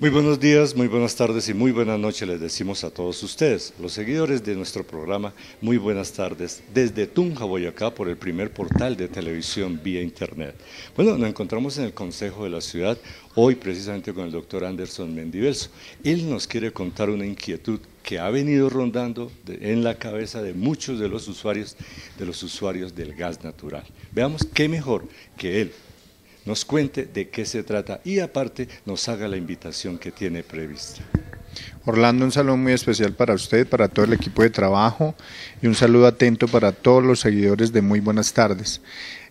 Muy buenos días, muy buenas tardes y muy buenas noches les decimos a todos ustedes, los seguidores de nuestro programa, muy buenas tardes desde Tunja, Boyacá, por el primer portal de televisión vía Internet. Bueno, nos encontramos en el Consejo de la Ciudad, hoy precisamente con el doctor Anderson Mendivelso. Él nos quiere contar una inquietud que ha venido rondando en la cabeza de muchos de los usuarios de los usuarios del gas natural. Veamos qué mejor que él nos cuente de qué se trata y aparte nos haga la invitación que tiene prevista. Orlando, un saludo muy especial para usted, para todo el equipo de trabajo y un saludo atento para todos los seguidores de Muy Buenas Tardes.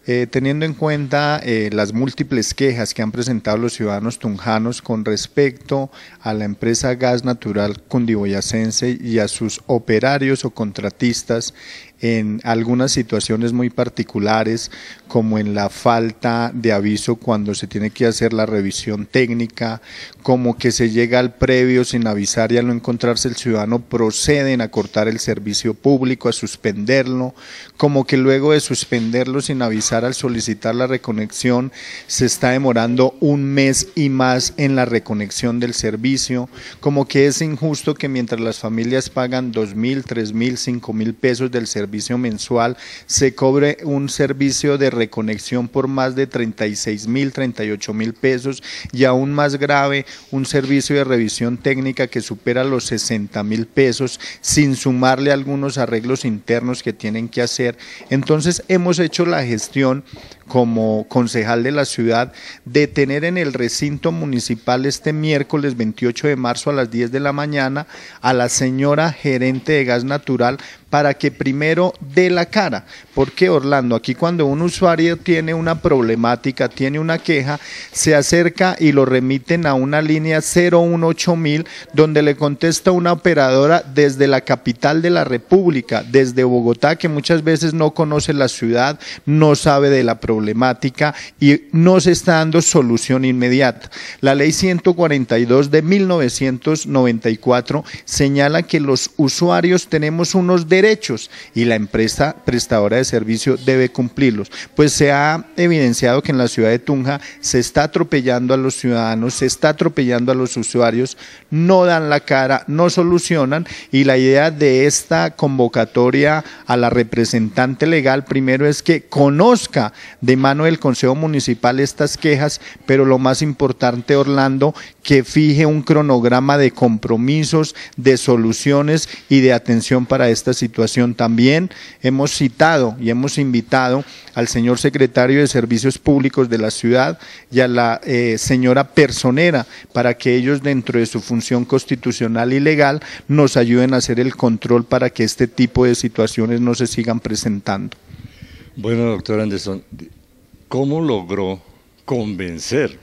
Eh, teniendo en cuenta eh, las múltiples quejas que han presentado los ciudadanos tunjanos con respecto a la empresa gas natural cundiboyacense y a sus operarios o contratistas en algunas situaciones muy particulares, como en la falta de aviso cuando se tiene que hacer la revisión técnica, como que se llega al previo sin avisar y al no encontrarse el ciudadano proceden a cortar el servicio público, a suspenderlo, como que luego de suspenderlo sin avisar, al solicitar la reconexión, se está demorando un mes y más en la reconexión del servicio, como que es injusto que mientras las familias pagan dos mil, tres mil, cinco mil pesos del servicio mensual, se cobre un servicio de reconexión por más de 36 mil, 38 mil pesos y aún más grave, un servicio de revisión técnica que supera los 60 mil pesos sin sumarle algunos arreglos internos que tienen que hacer. Entonces hemos hecho la gestión como concejal de la ciudad de tener en el recinto municipal este miércoles 28 de marzo a las 10 de la mañana a la señora gerente de gas natural para que primero dé la cara. Porque Orlando, aquí cuando un usuario tiene una problemática, tiene una queja, se acerca y lo remiten a una línea 018000 donde le contesta una operadora desde la capital de la República, desde Bogotá, que muchas veces no conoce la ciudad, no sabe de la problemática y no se está dando solución inmediata. La ley 142 de 1994 señala que los usuarios tenemos unos derechos y la empresa prestadora de servicio debe cumplirlos. Pues se ha evidenciado que en la ciudad de Tunja se está atropellando a los ciudadanos, se está atropellando a los usuarios, no dan la cara, no solucionan y la idea de esta convocatoria a la representante legal primero es que conozca de mano del Consejo Municipal estas quejas, pero lo más importante, Orlando, que fije un cronograma de compromisos, de soluciones y de atención para esta situación también hemos citado y hemos invitado al señor secretario de Servicios Públicos de la ciudad y a la eh, señora personera para que ellos dentro de su función constitucional y legal nos ayuden a hacer el control para que este tipo de situaciones no se sigan presentando. Bueno, doctora Anderson, ¿cómo logró convencer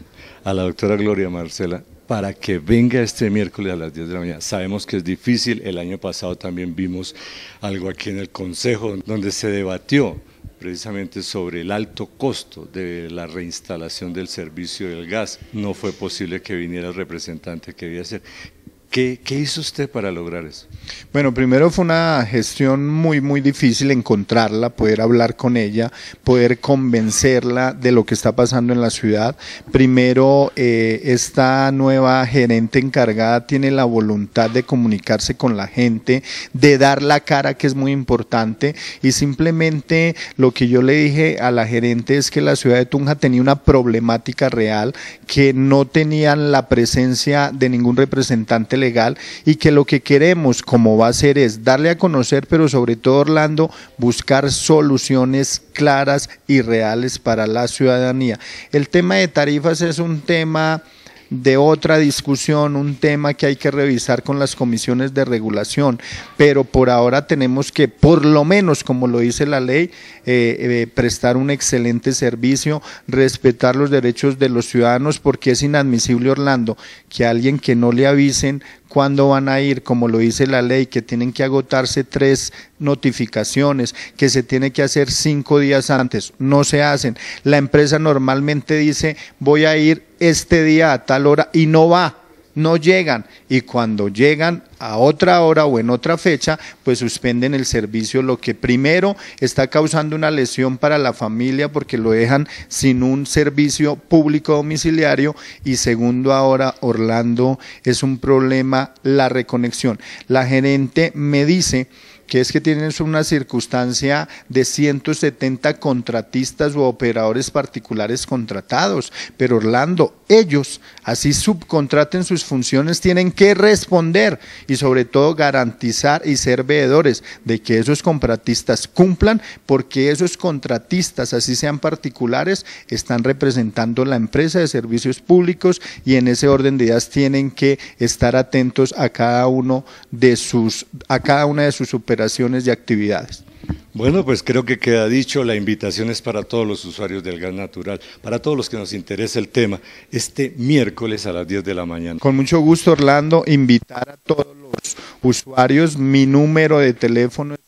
a la doctora Gloria Marcela para que venga este miércoles a las 10 de la mañana. Sabemos que es difícil, el año pasado también vimos algo aquí en el Consejo donde se debatió precisamente sobre el alto costo de la reinstalación del servicio del gas. No fue posible que viniera el representante que debía ser. ¿Qué, hizo usted para lograr eso? Bueno, primero fue una gestión muy, muy difícil encontrarla, poder hablar con ella, poder convencerla de lo que está pasando en la ciudad. Primero, eh, esta nueva gerente encargada tiene la voluntad de comunicarse con la gente, de dar la cara, que es muy importante. Y simplemente lo que yo le dije a la gerente es que la ciudad de Tunja tenía una problemática real, que no tenían la presencia de ningún representante y que lo que queremos como va a ser es darle a conocer, pero sobre todo Orlando, buscar soluciones claras y reales para la ciudadanía. El tema de tarifas es un tema de otra discusión, un tema que hay que revisar con las comisiones de regulación, pero por ahora tenemos que, por lo menos como lo dice la ley, eh, eh, prestar un excelente servicio, respetar los derechos de los ciudadanos, porque es inadmisible, Orlando, que alguien que no le avisen cuándo van a ir, como lo dice la ley, que tienen que agotarse tres notificaciones, que se tiene que hacer cinco días antes, no se hacen. La empresa normalmente dice, voy a ir este día a tal hora y no va no llegan y cuando llegan a otra hora o en otra fecha, pues suspenden el servicio, lo que primero está causando una lesión para la familia porque lo dejan sin un servicio público domiciliario y segundo ahora Orlando es un problema la reconexión. La gerente me dice que es que tienes una circunstancia de 170 contratistas u operadores particulares contratados, pero Orlando, ellos así subcontraten sus funciones, tienen que responder y sobre todo garantizar y ser veedores de que esos contratistas cumplan, porque esos contratistas, así sean particulares, están representando la empresa de servicios públicos y en ese orden de ideas tienen que estar atentos a cada uno de sus a cada una de sus operaciones y actividades. Bueno, pues creo que queda dicho, la invitación es para todos los usuarios del gas natural, para todos los que nos interesa el tema, este miércoles a las 10 de la mañana. Con mucho gusto, Orlando, invitar a todos los usuarios, mi número de teléfono es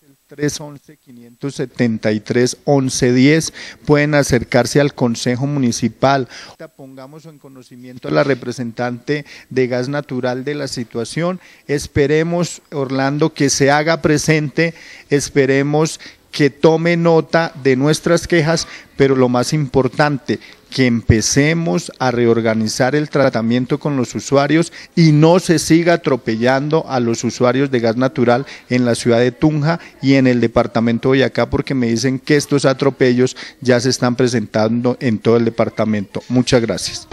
311-573-1110. Pueden acercarse al Consejo Municipal. Pongamos en conocimiento a la representante de Gas Natural de la situación. Esperemos, Orlando, que se haga presente. Esperemos que tome nota de nuestras quejas, pero lo más importante, que empecemos a reorganizar el tratamiento con los usuarios y no se siga atropellando a los usuarios de gas natural en la ciudad de Tunja y en el departamento de Boyacá, porque me dicen que estos atropellos ya se están presentando en todo el departamento. Muchas gracias.